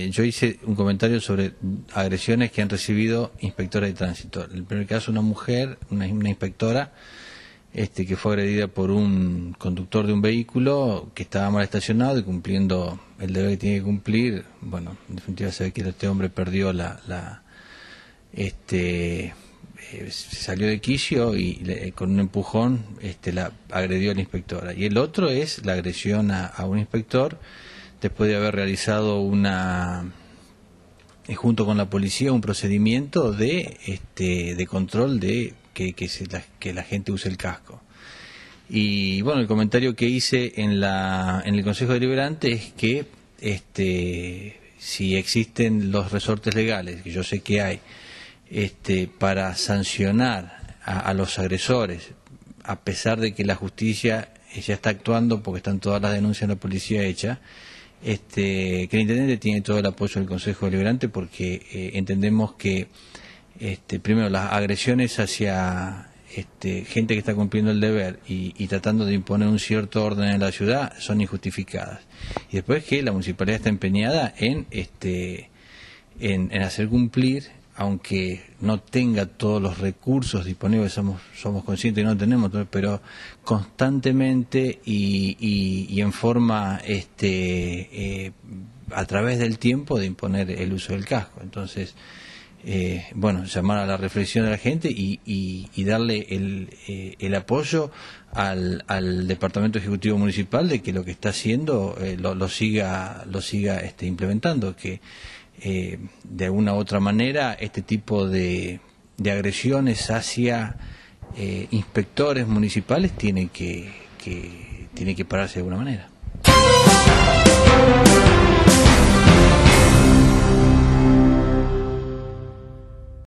Eh, yo hice un comentario sobre agresiones que han recibido inspectores de tránsito. En el primer caso, una mujer, una, inspectora, este, que fue agredida por un conductor de un vehículo que estaba mal estacionado y cumpliendo el deber que tiene que cumplir. Bueno, en definitiva se ve que este hombre perdió la, este, eh, se salió de quicio y eh, con un empujón este, la agredió a la inspectora. Y el otro es la agresión a un inspector después de haber realizado una eh, junto con la policía un procedimiento de este de control de que, que, se, la, que la gente use el casco. Y bueno, el comentario que hice en la en el Consejo Deliberante es que este si existen los resortes legales, que yo sé que hay, este, para sancionar a, a, los agresores, a pesar de que la justicia ya está actuando porque están todas las denuncias de la policía hechas, este, que el intendente tiene todo el apoyo del Consejo Deliberante porque eh, entendemos que, este, primero, las agresiones hacia este, gente que está cumpliendo el deber y, tratando de imponer un cierto orden en la ciudad son injustificadas. Y después que la municipalidad está empeñada en, este, en, en hacer cumplir aunque no tenga todos los recursos disponibles, somos, somos conscientes que no tenemos, pero constantemente y, en forma este, eh, a través del tiempo de imponer el uso del casco. Entonces, eh, bueno, llamar a la reflexión de la gente y, darle el, eh, apoyo al, Departamento Ejecutivo Municipal de que lo que está haciendo lo, siga, lo siga este, implementando, que eh, de una u otra manera este tipo de, de agresiones hacia eh, inspectores municipales tiene que, que, tiene que pararse de alguna manera.